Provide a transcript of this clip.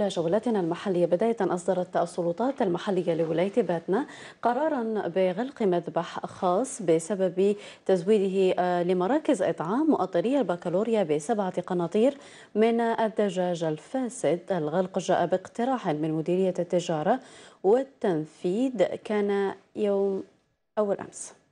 إلى جولتنا المحلية بداية أصدرت السلطات المحلية لولاية باتنا قرارا بغلق مذبح خاص بسبب تزويده آه، لمراكز إطعام مؤطري البكالوريا بسبعة قناطير من الدجاج الفاسد الغلق جاء باقتراح من مديرية التجارة والتنفيذ كان يوم أول أمس